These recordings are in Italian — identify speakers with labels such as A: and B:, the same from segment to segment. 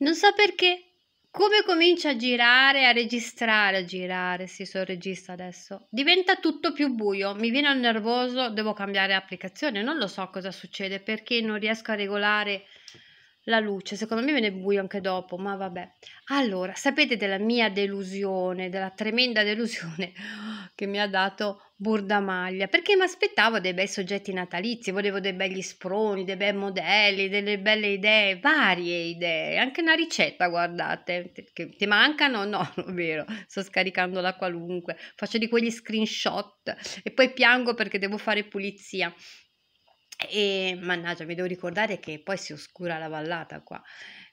A: Non so perché, come comincio a girare, a registrare, a girare, sì, sono regista adesso, diventa tutto più buio, mi viene il nervoso, devo cambiare applicazione, non lo so cosa succede perché non riesco a regolare la luce, secondo me viene buio anche dopo, ma vabbè. Allora, sapete della mia delusione, della tremenda delusione che mi ha dato Burdamaglia, perché mi aspettavo dei bei soggetti natalizi, volevo dei begli sproni, dei bei modelli, delle belle idee, varie idee, anche una ricetta, guardate, che ti mancano? No, è vero, sto scaricando la qualunque, faccio di quegli screenshot e poi piango perché devo fare pulizia. E mannaggia, mi devo ricordare che poi si oscura la vallata qua.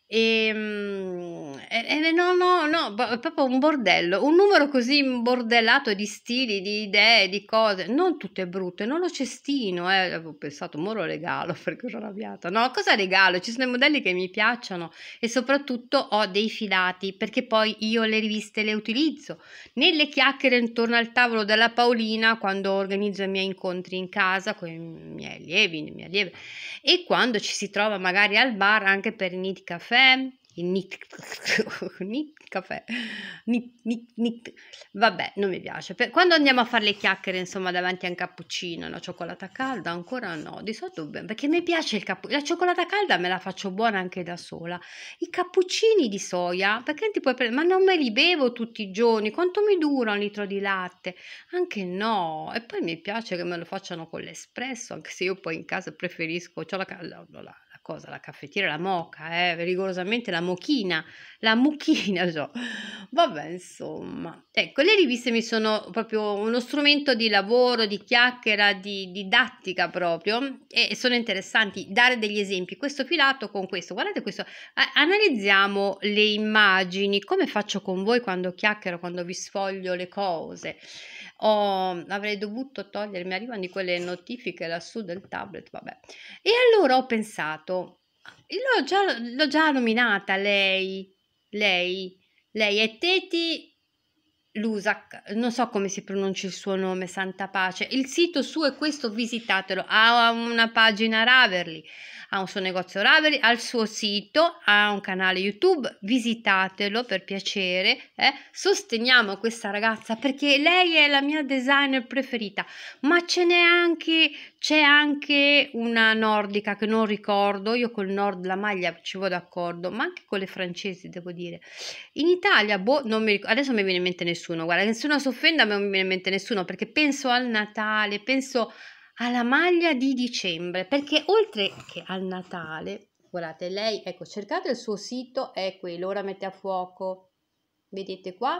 A: Ehm, e, e, no, no, no, è proprio un bordello, un numero così bordellato di stili, di idee, di cose, non tutte brutte, non lo cestino, eh. avevo pensato, ora lo regalo perché sono arrabbiata, no, cosa regalo? Ci sono i modelli che mi piacciono e soprattutto ho dei filati perché poi io le riviste le utilizzo, nelle chiacchiere intorno al tavolo della Paolina quando organizzo i miei incontri in casa con i miei allievi, i miei allievi e quando ci si trova magari al bar anche per i caffè caffè, il nick, nick caffè, nick, nick, nick, vabbè, non mi piace. Per, quando andiamo a fare le chiacchiere, insomma, davanti a un cappuccino, la cioccolata calda, ancora no, di solito bene, perché mi piace il cappuccino, la cioccolata calda me la faccio buona anche da sola. I cappuccini di soia, perché ti puoi prendere, ma non me li bevo tutti i giorni, quanto mi dura un litro di latte? Anche no, e poi mi piace che me lo facciano con l'espresso, anche se io poi in casa preferisco, ho la, la, la cosa, la caffettiera, la moca, eh, rigorosamente la mochina, la mucchina, cioè. vabbè insomma. Ecco, le riviste mi sono proprio uno strumento di lavoro, di chiacchiera, di didattica proprio e sono interessanti dare degli esempi, questo filato con questo, guardate questo, analizziamo le immagini, come faccio con voi quando chiacchiero, quando vi sfoglio le cose oh, avrei dovuto togliermi, arrivano di quelle notifiche lassù del tablet, vabbè. E allora ho pensato, l'ho già, l'ho già nominata lei, lei, lei è Teti Lusak, non so come si pronuncia il suo nome, Santa Pace. Il sito suo è questo, visitatelo. Ha una pagina Raverly, ha un suo negozio Ravelry, ha il suo sito, ha un canale YouTube, visitatelo per piacere, eh? sosteniamo questa ragazza perché lei è la mia designer preferita, ma ce n'è anche, c'è anche una nordica che non ricordo, io col nord la maglia ci vado d'accordo, ma anche con le francesi devo dire. In Italia, boh, non mi ricordo, adesso non mi viene in mente nessuno, guarda, nessuno si offenda, ma non mi viene in mente nessuno perché penso al Natale, penso alla maglia di dicembre, perché oltre che al Natale, guardate, lei, ecco, cercate il suo sito, è quello, ora mette a fuoco, vedete qua,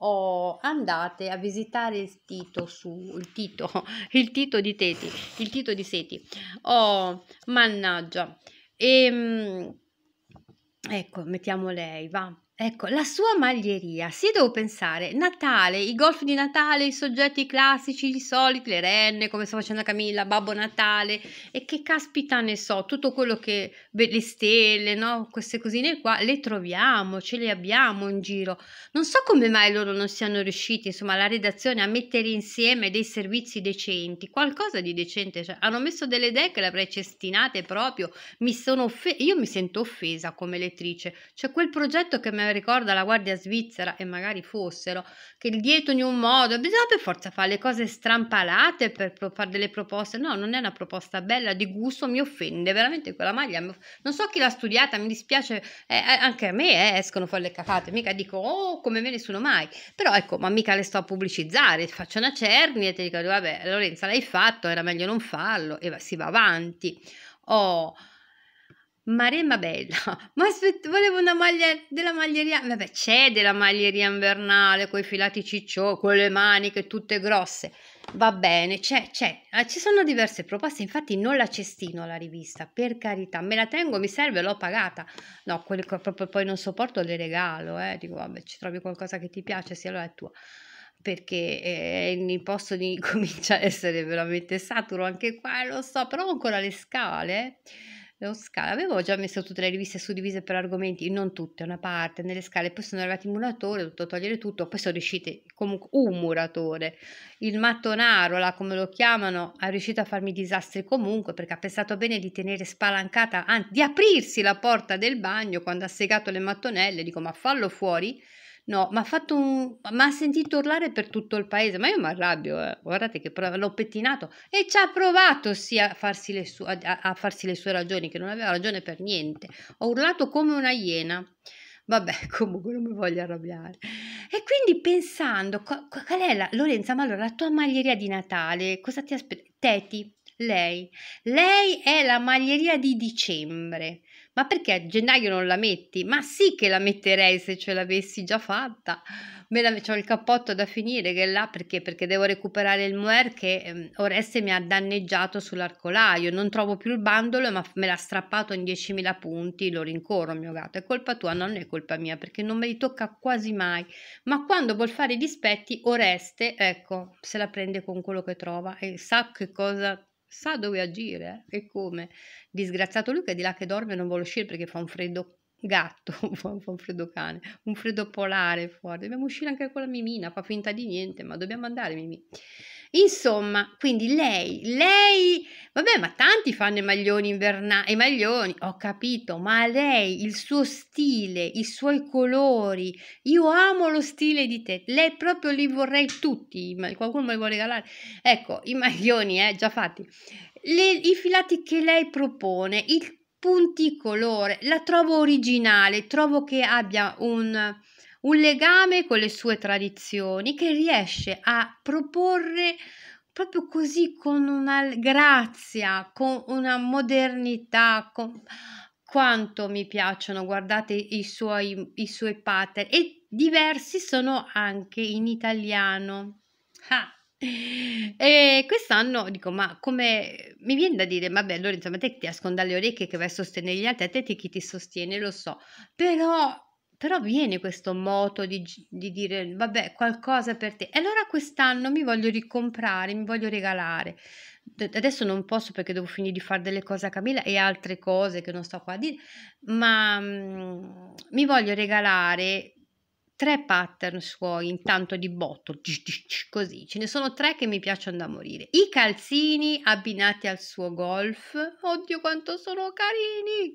A: o andate a visitare il tito su il tito il tito di Teti il tito di Seti oh mannaggia e ehm, ecco mettiamo lei va Ecco, la sua maglieria. Se devo pensare, Natale, i golf di Natale, i soggetti classici, i soliti, le renne, come sta facendo Camilla, Babbo Natale, e che caspita ne so, tutto quello che, le stelle, no? Queste cosine qua, le troviamo, ce le abbiamo in giro. Non so come mai loro non siano riusciti, insomma, la redazione a mettere insieme dei servizi decenti, qualcosa di decente. Cioè, hanno messo delle idee che le avrei cestinate proprio, mi sono offe- io mi sento offesa come lettrice. Cioè, quel progetto che mi ricorda la guardia svizzera, e magari fossero, che il dietro in un modo, bisogna per forza fare le cose strampalate per fare delle proposte. No, non è una proposta bella, di gusto, mi offende veramente quella maglia. Non so chi l'ha studiata, mi dispiace, eh, eh anche a me eh, escono fuori le cacate, mica dico, oh, come me nessuno mai. Però ecco, ma mica le sto a pubblicizzare, faccio una cernia e ti dico, vabbè, Lorenza l'hai fatto, era meglio non farlo, e si va avanti. Oh, Maremma Bella, ma aspetta, volevo una maglia della maglieria, vabbè c'è della maglieria invernale con i filati ciccio, con le maniche tutte grosse, va bene, c'è, c'è, ah, ci sono diverse proposte, infatti non la cestino la rivista, per carità, me la tengo, mi serve, l'ho pagata, no, quelle che proprio poi non sopporto le regalo, eh. dico vabbè ci trovi qualcosa che ti piace, sì allora è tua perché eh, il posto di comincia a essere veramente saturo anche qua, lo so, però ho ancora le scale. Eh lo scala. Avevo già messo tutte le riviste suddivise per argomenti, non tutte, una parte nelle scale, poi sono arrivati i muratori, ho dovuto togliere tutto, poi sono riuscite comunque un muratore, il mattonaro, là come lo chiamano, è riuscito a farmi disastri comunque perché ha pensato bene di tenere spalancata, anzi di aprirsi la porta del bagno quando ha segato le mattonelle, dico ma fallo fuori No, ma ha sentito urlare per tutto il paese, ma io mi arrabbio, eh. guardate che prova, l'ho pettinato e ci ha provato sì a farsi, le sue, a, a farsi le sue ragioni, che non aveva ragione per niente. Ho urlato come una iena. Vabbè, comunque non mi voglio arrabbiare. E quindi pensando, qual, qual è la Lorenza, ma allora la tua maglieria di Natale, cosa ti aspetta? Teti, lei. Lei è la maglieria di dicembre. Ma perché a gennaio non la metti? Ma sì che la metterei se ce l'avessi già fatta. Me la, c'ho il cappotto da finire che è là perché? Perché devo recuperare il muer che ehm, Oreste mi ha danneggiato sull'arcolaio. Non trovo più il bandolo ma me l'ha strappato in 10.000 punti. Lo rincorro mio gatto. È colpa tua, non è colpa mia perché non me li tocca quasi mai. Ma quando vuol fare i dispetti Oreste, ecco, se la prende con quello che trova e sa che cosa sa dove agire e come. Disgraziato lui che è di là che dorme non vuole uscire perché fa un freddo gatto, fa un freddo cane, un freddo polare fuori. Dobbiamo uscire anche con la Mimina, fa finta di niente, ma dobbiamo andare Mimì. Insomma, quindi lei, lei, vabbè, ma tanti fanno i maglioni invernali, i maglioni, ho capito, ma lei, il suo stile, i suoi colori, io amo lo stile di te, lei proprio li vorrei tutti, qualcuno me li vuole regalare, ecco, i maglioni, eh, già fatti, Le, i filati che lei propone, il punticolore, la trovo originale, trovo che abbia un un legame con le sue tradizioni che riesce a proporre proprio così con una grazia, con una modernità, con quanto mi piacciono, guardate i suoi, i suoi pattern e diversi sono anche in italiano. Ah. E quest'anno dico, ma come mi viene da dire, vabbè Lorenzo, ma te ti asconda le orecchie che vai a sostenere gli altri, a te ti chi ti sostiene, lo so, però però viene questo moto di, di, dire vabbè qualcosa per te e allora quest'anno mi voglio ricomprare mi voglio regalare adesso non posso perché devo finire di fare delle cose a Camilla e altre cose che non sto qua a dire ma mh, mm, mi voglio regalare tre pattern suoi intanto di botto, così, ce ne sono tre che mi piacciono da morire. I calzini abbinati al suo golf, oddio quanto sono carini!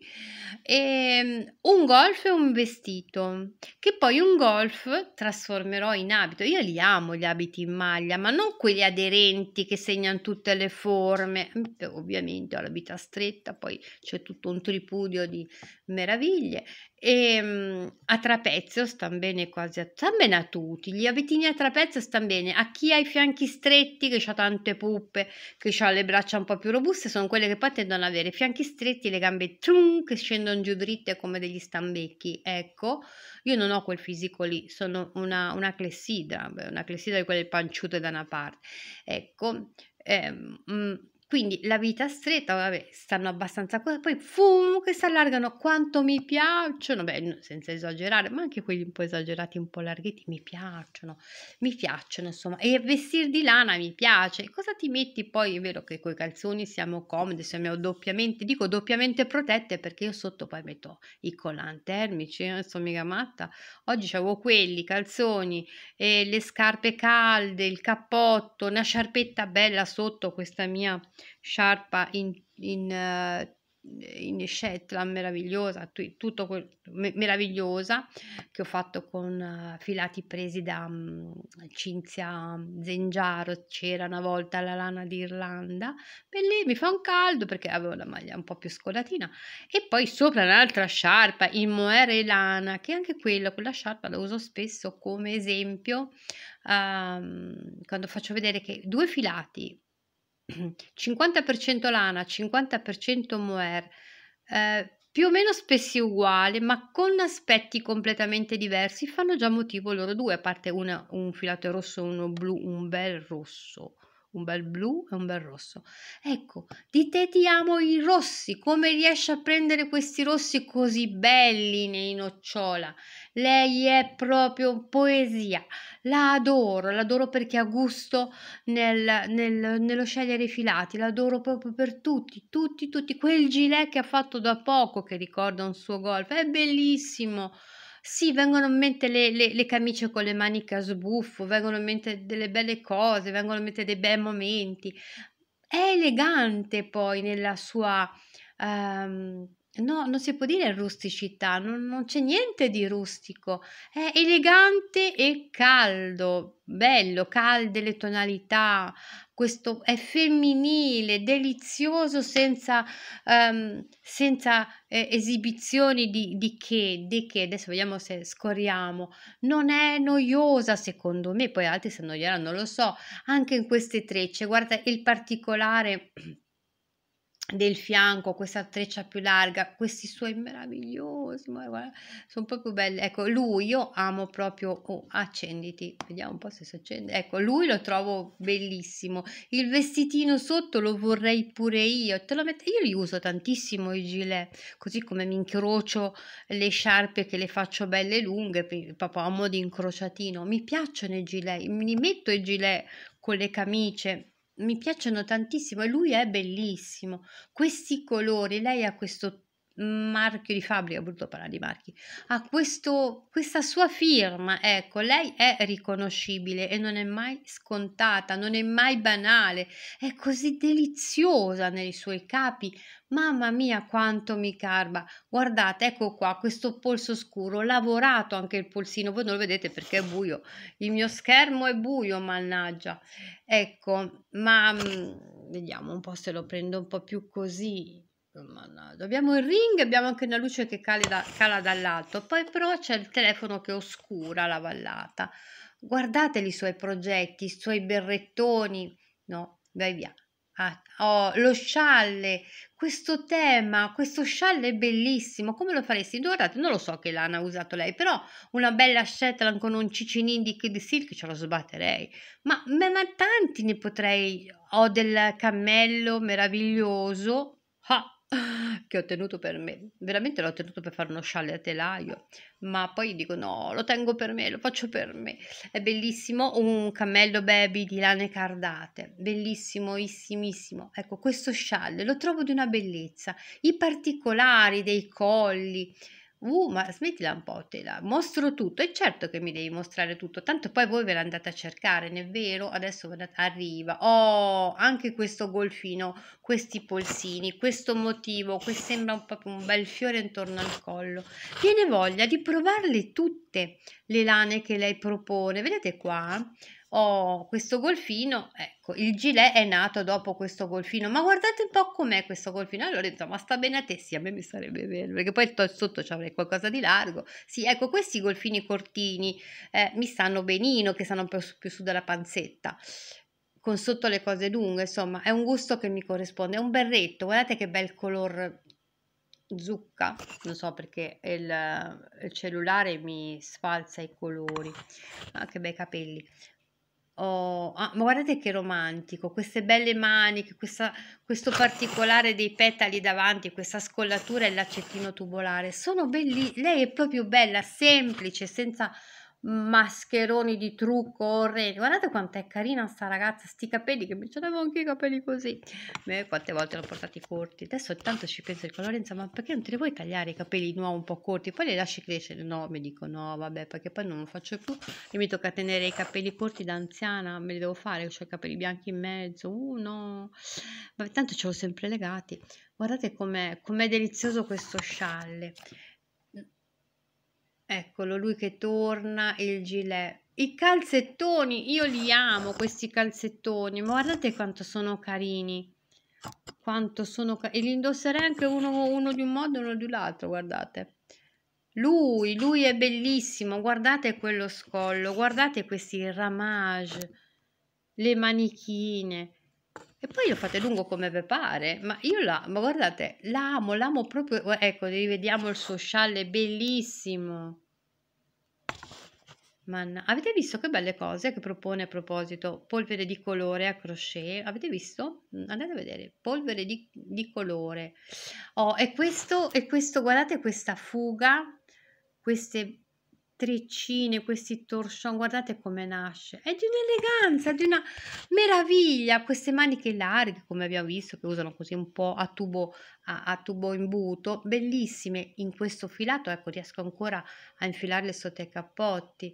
A: E, ehm, un golf e un vestito, che poi un golf trasformerò in abito. Io li amo gli abiti in maglia, ma non quelli aderenti che segnano tutte le forme. Ehm, ovviamente ho la vita stretta, poi c'è tutto un tripudio di meraviglie. E ehm, a trapezio stanno bene quasi a... stanno bene a tutti, gli abitini a trapezzo stanno bene, a chi ha i fianchi stretti, che ha tante puppe, che ha le braccia un po' più robuste, sono quelle che poi tendono ad avere i fianchi stretti, le gambe trum, che scendono giù dritte come degli stambecchi, ecco, io non ho quel fisico lì, sono una, una clessidra, una clessidra di quelle panciute da una parte, ecco, eh, mh, mm, quindi la vita stretta, vabbè, stanno abbastanza cose, poi fum, che si allargano quanto mi piacciono, beh, senza esagerare, ma anche quelli un po' esagerati, un po' larghetti, mi piacciono, mi piacciono, insomma, e vestir di lana mi piace. Cosa ti metti poi? È vero che coi calzoni siamo comodi, siamo doppiamente, dico doppiamente protette perché io sotto poi metto i collant termici, non sono mica matta. Oggi avevo quelli, i calzoni, eh, le scarpe calde, il cappotto, una sciarpetta bella sotto questa mia sciarpa in, in, eh, in Shetland meravigliosa, tutto quel, meravigliosa che ho fatto con eh, filati presi da mm, Cinzia Zengiaro, c'era una volta la lana d'Irlanda, lì mi fa un caldo perché avevo la maglia un po' più scolatina e poi sopra un'altra sciarpa in moera e lana, che anche quella, quella sciarpa la uso spesso come esempio um, quando faccio vedere che due filati 50% lana, 50% mohair, eh, più o meno spessi uguali, ma con aspetti completamente diversi, fanno già motivo loro due, a parte una, un filato rosso e uno blu, un bel rosso un bel blu e un bel rosso. Ecco, di te ti amo i rossi, come riesci a prendere questi rossi così belli nei nocciola? Lei è proprio poesia, la adoro, l'adoro perché ha gusto nel, nel, nello scegliere i filati, l'adoro proprio per tutti, tutti, tutti. Quel gilet che ha fatto da poco, che ricorda un suo golf, è bellissimo. Sì, vengono in mente le, le, le camicie con le maniche a sbuffo, vengono in mente delle belle cose, vengono in mente dei bei momenti. È elegante poi nella sua ehm, No, non si può dire rusticità, non, non c'è niente di rustico, è elegante e caldo, bello, calde le tonalità, questo è femminile, delizioso senza, um, senza eh, esibizioni di, di, che, di che, adesso vediamo se scorriamo, non è noiosa secondo me, poi altri si annoieranno, lo so, anche in queste trecce, guarda il particolare del fianco, questa treccia più larga, questi suoi meravigliosi, guarda, sono proprio belli. Ecco, lui io amo proprio, oh, accenditi, vediamo un po' se si accende. Ecco, lui lo trovo bellissimo. Il vestitino sotto lo vorrei pure io. Te lo metto, io li uso tantissimo i gilet, così come mi incrocio le sciarpe che le faccio belle lunghe, proprio a modo incrociatino. Mi piacciono i gilet, mi metto i gilet con le camicie mi piacciono tantissimo e lui è bellissimo. Questi colori, lei ha questo marchio di fabbrica, brutto parlare di marchi, ha questo, questa sua firma, ecco, lei è riconoscibile e non è mai scontata, non è mai banale, è così deliziosa nei suoi capi, Mamma mia quanto mi carba! Guardate, ecco qua questo polso scuro, lavorato anche il polsino, voi non lo vedete perché è buio, il mio schermo è buio, mannaggia. Ecco, ma mm, vediamo un po' se lo prendo un po' più così, Mannaggia. Abbiamo il ring, abbiamo anche una luce che da, cala dall'alto, poi però c'è il telefono che oscura la vallata. Guardate i suoi progetti, i suoi berrettoni, no, vai via. Ah, oh, lo scialle, questo tema, questo scialle è bellissimo, come lo faresti? Guardate, non lo so che l'hanno usato lei, però una bella Shetland con un cicinin di Kid Silk ce lo sbatterei, ma, ma, ma tanti ne potrei, ho del cammello meraviglioso, ah, che ho tenuto per me, veramente l'ho tenuto per fare uno scialle a telaio, ma poi dico no, lo tengo per me, lo faccio per me. È bellissimo, un cammello baby di lane cardate, bellissimo, issimissimo. Ecco, questo scialle lo trovo di una bellezza, i particolari dei colli, Uh, ma smettila un po', te la mostro tutto. E certo che mi devi mostrare tutto, tanto poi voi ve l'andate a cercare, non è vero? Adesso andate, arriva. Oh, anche questo golfino, questi polsini, questo motivo, che sembra un, proprio un bel fiore intorno al collo. Viene voglia di provarle tutte le lane che lei propone. Vedete qua? ho questo golfino, ecco, il gilet è nato dopo questo golfino, ma guardate un po' com'è questo golfino, allora insomma sta bene a te, sì, a me mi sarebbe bene, perché poi sotto ci avrei qualcosa di largo, sì, ecco, questi golfini cortini eh, mi stanno benino, che stanno più su, più su della panzetta, con sotto le cose lunghe, insomma, è un gusto che mi corrisponde, è un berretto, guardate che bel color zucca, non so perché il, il, cellulare mi sfalza i colori, ah, che bei capelli, Oh, ah, ma guardate che romantico, queste belle maniche, questa, questo particolare dei petali davanti, questa scollatura e l'accettino tubolare, sono belli. Lei è proprio bella, semplice, senza mascheroni di trucco orrendi. Guardate quanto è carina sta ragazza, sti capelli che mi ce l'avevo anche i capelli così. Beh, quante volte l'ho portati corti. Adesso tanto ci penso il colore, ma perché non te li vuoi tagliare i capelli di nuovo un po' corti? Poi li lasci crescere. No, mi dico no, vabbè, perché poi non lo faccio più e mi tocca tenere i capelli corti da anziana, me li devo fare, ho i capelli bianchi in mezzo. Uh, no. Vabbè, tanto ce l'ho sempre legati. Guardate com'è, com'è delizioso questo scialle Eccolo, lui che torna, il gilet. I calzettoni, io li amo questi calzettoni, ma guardate quanto sono carini. Quanto sono car e li indosserei anche uno, uno di un modo e uno di un altro, guardate. Lui, lui è bellissimo, guardate quello scollo, guardate questi ramage, le manichine. E poi lo fate lungo come ve pare, ma io la, ma guardate, l'amo, l'amo proprio, eh, ecco, rivediamo il suo scialle, bellissimo. Manna. Avete visto che belle cose che propone a proposito? Polvere di colore a crochet. Avete visto? Mm, andate a vedere. Polvere di, di colore. Oh, e questo, e questo, guardate questa fuga, queste treccine, questi torsion, guardate come nasce, è di un'eleganza, di una meraviglia, queste maniche larghe come abbiamo visto che usano così un po' a tubo, a, a tubo imbuto, bellissime in questo filato, ecco riesco ancora a infilarle sotto i cappotti,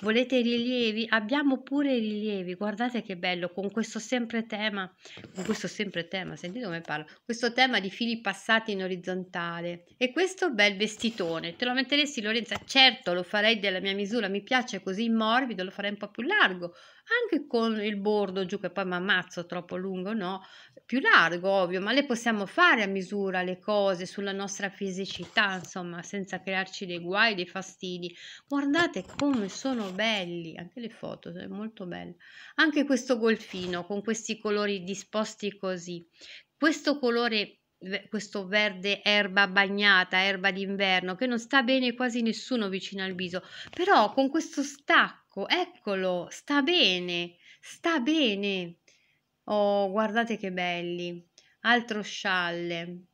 A: Volete i rilievi? Abbiamo pure i rilievi, guardate che bello, con questo sempre tema, con questo sempre tema, sentite come parlo, questo tema di fili passati in orizzontale. E questo bel vestitone, te lo metteresti Lorenza? Certo, lo farei della mia misura, mi piace così morbido, lo farei un po' più largo, anche con il bordo giù che poi mi ammazzo troppo lungo no più largo ovvio ma le possiamo fare a misura le cose sulla nostra fisicità insomma senza crearci dei guai dei fastidi guardate come sono belli anche le foto sono molto belle anche questo golfino con questi colori disposti così questo colore questo verde erba bagnata, erba d'inverno, che non sta bene quasi nessuno vicino al viso, però con questo stacco Ecco, eccolo, sta bene, sta bene. Oh, guardate che belli. Altro scialle.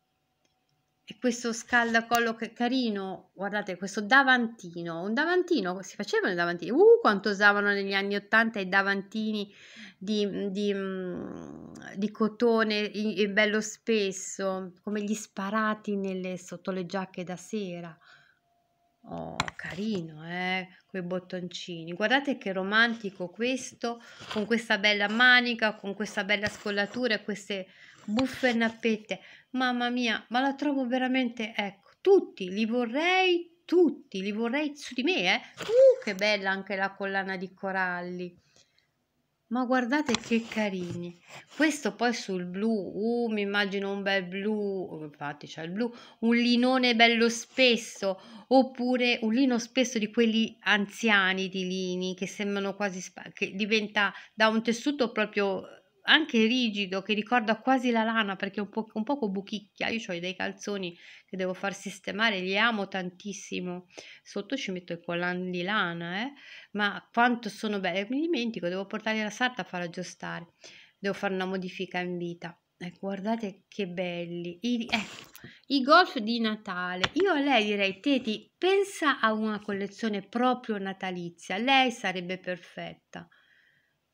A: E questo scaldacollo che carino, guardate, questo davantino, un davantino, si facevano i davantini, uh, quanto usavano negli anni 80 i davantini di, mhmm, di, mhmm, di cotone bello spesso, come gli sparati nelle, sotto le giacche da sera. Oh, carino, eh, quei bottoncini. Guardate che romantico questo, con questa bella manica, con questa bella scollatura e queste buffe nappette. Mamma mia, ma la trovo veramente, ecco, tutti, li vorrei tutti, li vorrei su di me, eh. Uh, che bella anche la collana di coralli. Ma guardate che carini. Questo poi sul blu, uh, mi immagino un bel blu, oh, infatti c'è il blu, un linone bello spesso, oppure un lino spesso di quelli anziani di lini che sembrano quasi, che diventa da un tessuto proprio anche rigido che ricorda quasi la lana perché è un, po', un poco buchicchia. Io ho dei calzoni che devo far sistemare, li amo tantissimo. Sotto ci metto il collan di lana, eh? ma quanto sono belli. Mi dimentico, devo portarli alla sarta a far aggiustare. Devo fare una modifica in vita. Eh, guardate che belli I, eh, i golf di Natale. Io a lei direi: Teti, pensa a una collezione proprio natalizia. Lei sarebbe perfetta.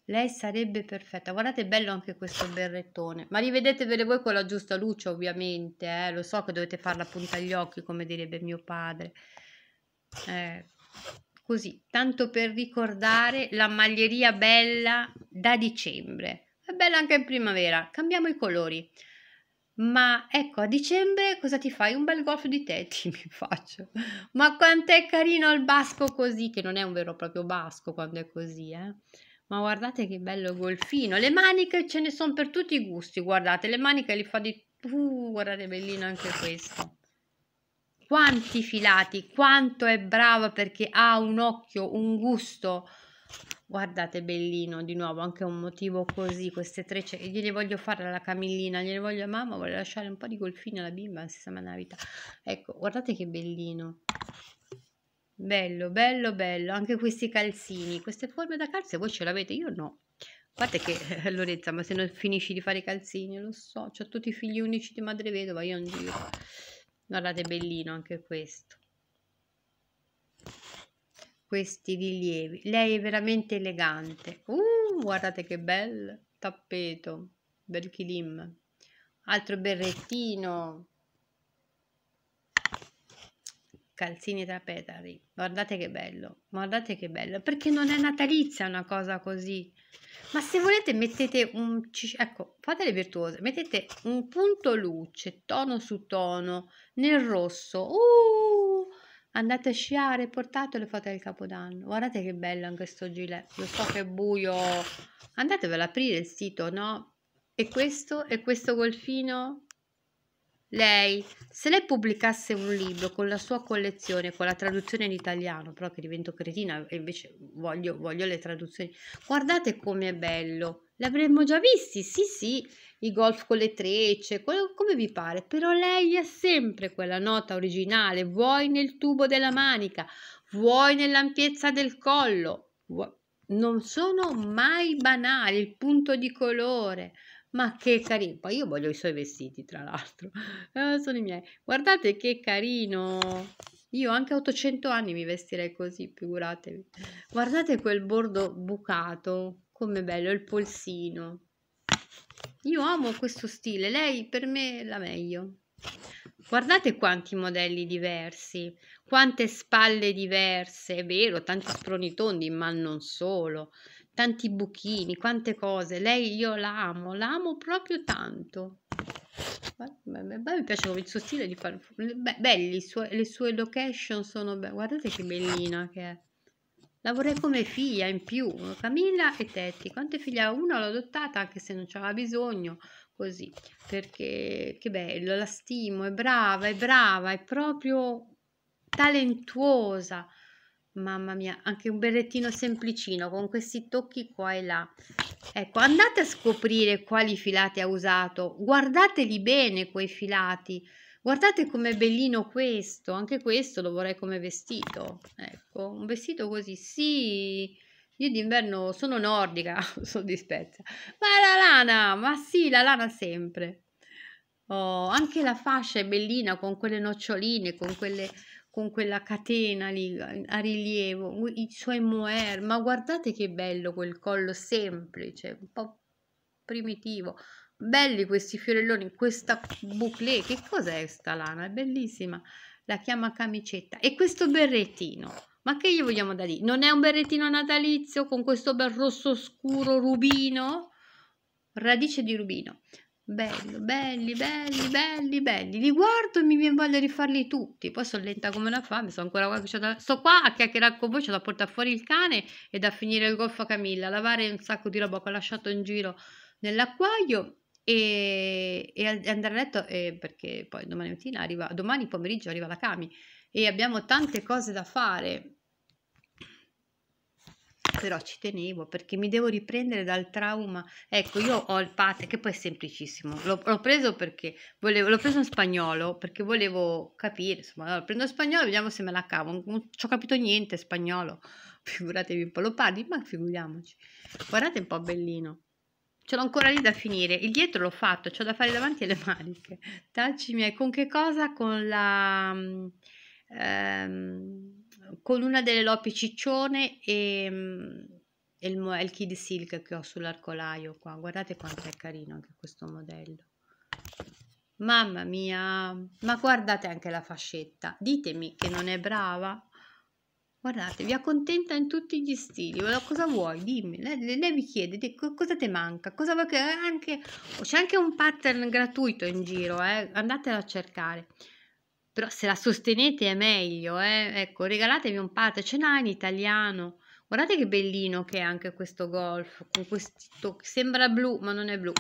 A: Lei sarebbe perfetta. Guardate, bello anche questo berrettone. Ma rivedetevele voi con la giusta luce, ovviamente. Eh? Lo so che dovete farla punta agli occhi, come direbbe mio padre. Eh, così, tanto per ricordare la maglieria bella da dicembre. È bella anche in primavera. Cambiamo i colori. Ma ecco, a dicembre cosa ti fai? Un bel golf di tetti mi faccio. Ma quanto è carino il basco così, che non è un vero e proprio basco quando è così, eh? Ma guardate che bello golfino. Le maniche ce ne sono per tutti i gusti. Guardate, le maniche li fa di... Uh, guardate, bellino anche questo. Quanti filati, quanto è brava perché ha un occhio, un gusto. Guardate, bellino, di nuovo, anche un motivo così. Queste trecce. Gliele voglio fare alla camillina, gliele voglio... Mamma, voglio lasciare un po' di golfino alla bimba, si sa la vita. Ecco, guardate che bellino. Bello, bello, bello. Anche questi calzini, queste forme da calze, voi ce l'avete, io no. Guardate che, eh, Lorenza, ma se non finisci di fare i calzini, lo so, ho tutti i figli unici di madre vedova, io non giro. Guardate, bellino anche questo. Questi rilievi. Lei è veramente elegante. Uh, guardate che bel tappeto, bel kilim. Altro berrettino calzini tra petali. Guardate che bello, guardate che bello, perché non è natalizia una cosa così. Ma se volete mettete un ecco, fatele virtuose, mettete un punto luce, tono su tono, nel rosso. Uh! Andate a sciare, portatelo e fate il capodanno. Guardate che bello anche sto gilet. Lo so che è buio. Andatevelo ad aprire il sito, no? E questo? E questo golfino? Lei, se lei pubblicasse un libro con la sua collezione, con la traduzione in italiano, però che divento cretina e invece voglio, voglio le traduzioni, guardate com'è bello, li avremmo già visti, sì sì, i golf con le trecce, come vi pare, però lei ha sempre quella nota originale, vuoi nel tubo della manica, vuoi nell'ampiezza del collo, non sono mai banali, il punto di colore, ma che carino! Poi io voglio i suoi vestiti, tra l'altro. Eh, sono i miei. Guardate che carino! Io anche a 800 anni mi vestirei così, figuratevi. Guardate quel bordo bucato, come bello, il polsino. Io amo questo stile, lei per me è la meglio. Guardate quanti modelli diversi, quante spalle diverse, è vero, tanti sproni tondi, ma non solo tanti buchini, quante cose. Lei io la amo, la amo proprio tanto. Beh, beh, beh, mi piace il suo stile di fare. Belli, le sue location sono belle. Guardate che bellina che è. La vorrei come figlia in più, Camilla e Tetti. Quante figlie ha? Una l'ho adottata anche se non c'aveva bisogno, così. Perché che bello, la stimo, è brava, è brava, è proprio talentuosa. Mamma mia, anche un berrettino semplicino con questi tocchi qua e là. Ecco, andate a scoprire quali filati ha usato, guardateli bene quei filati. Guardate com'è bellino questo, anche questo lo vorrei come vestito. Ecco, un vestito così, sì, io d'inverno sono nordica, sono di Ma la lana, ma sì, la lana sempre. Oh, anche la fascia è bellina con quelle noccioline, con quelle con quella catena lì a rilievo, i suoi moer, ma guardate che bello quel collo semplice, un po' primitivo. Belli questi fiorelloni, questa bouclé, che cos'è questa lana? È bellissima, la chiama camicetta. E questo berrettino, ma che gli vogliamo da lì? Non è un berrettino natalizio con questo bel rosso scuro rubino? Radice di rubino. Bello, belli, belli, belli, belli. Li guardo e mi viene voglia di farli tutti. Poi sono lenta come una fame, sono ancora qua. da... Sto qua a chiacchierare con voi, c'è da portare fuori il cane e da finire il golfo a Camilla, lavare un sacco di roba che ho lasciato in giro nell'acquaio e, e andare a letto eh, perché poi domani mattina arriva, domani pomeriggio arriva la Cami e abbiamo tante cose da fare però ci tenevo perché mi devo riprendere dal trauma. Ecco, io ho il pate, che poi è semplicissimo. L'ho, l'ho preso perché volevo, l'ho preso in spagnolo perché volevo capire. Insomma, allora, prendo in spagnolo, vediamo se me la cavo. Non ci ho capito niente spagnolo. Figuratevi un po', lo parli, ma figuriamoci. Guardate un po' bellino. Ce l'ho ancora lì da finire. Il dietro l'ho fatto, c'ho da fare davanti alle maniche. Tacci miei, con che cosa? Con la. Um, con una delle lopi ciccione e, mm, e il, il kid silk che ho sull'arcolaio qua guardate quanto è carino anche questo modello mamma mia ma guardate anche la fascetta ditemi che non è brava guardate vi accontenta in tutti gli stili cosa vuoi dimmi lei, lei vi chiede cosa ti manca cosa vuoi che anche c'è anche un pattern gratuito in giro eh? andatelo a cercare però se la sostenete è meglio, eh? ecco, regalatevi un patto, ce n'ha in italiano. Guardate che bellino che è anche questo golf, con questo sembra blu, ma non è blu,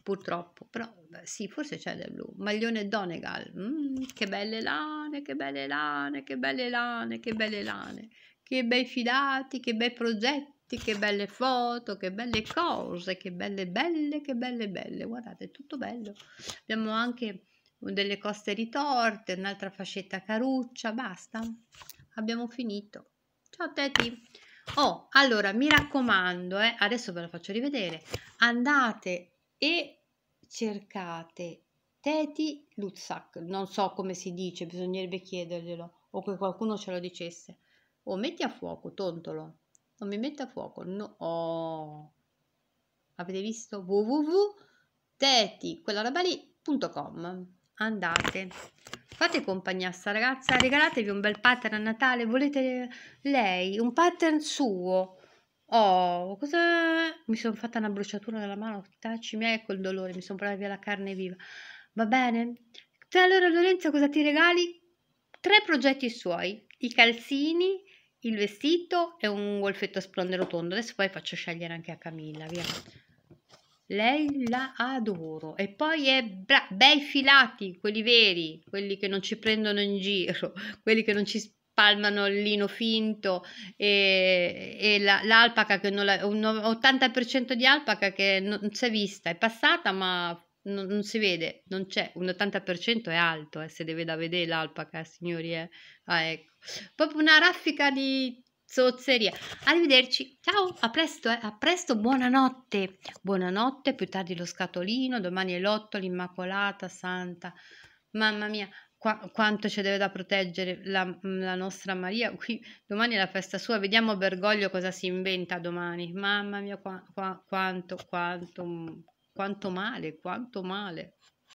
A: purtroppo. Però beh, sì, forse c'è del blu. Maglione Donegal. Mm, che belle lane, che belle lane, che belle lane, che belle lane. Che bei filati, che bei progetti, che belle foto, che belle cose, che belle belle, che belle belle. Guardate, è tutto bello. Abbiamo anche delle coste ritorte, un'altra fascetta caruccia, basta. Abbiamo finito. Ciao Teti. Oh, allora mi raccomando, eh, adesso ve la faccio rivedere. Andate e cercate Teti Luzzak, non so come si dice, bisognerebbe chiederglielo o che qualcuno ce lo dicesse. O oh, metti a fuoco, tontolo. Non mi metti a fuoco. No. Oh. Avete visto? www.teti, quella roba lì.com andate fate compagnia a sta ragazza regalatevi un bel pattern a Natale volete lei un pattern suo oh cosa mi sono fatta una bruciatura nella mano tacci miei col ecco dolore mi sono portata via la carne viva va bene te allora Lorenzo cosa ti regali tre progetti suoi i calzini il vestito e un golfetto a splendere rotondo adesso poi faccio scegliere anche a Camilla via lei la adoro. E poi è bra- bei filati, quelli veri, quelli che non ci prendono in giro, quelli che non ci spalmano il lino finto e, e la, l'alpaca che non la, un 80% di alpaca che non si è vista, è passata ma non, non, si vede, non c'è, un 80% è alto eh, se deve da vedere l'alpaca, signori. Eh. Ah, ecco. Proprio una raffica di zozzeria. Arrivederci, ciao, a presto, eh. a presto, buonanotte. Buonanotte, più tardi lo scatolino, domani è l'otto, l'Immacolata Santa. Mamma mia, qua, quanto ci deve da proteggere la, mm, la nostra Maria. Qui, domani è la festa sua, vediamo Bergoglio cosa si inventa domani. Mamma mia, qua, qua, quanto, quanto, quanto male, quanto male.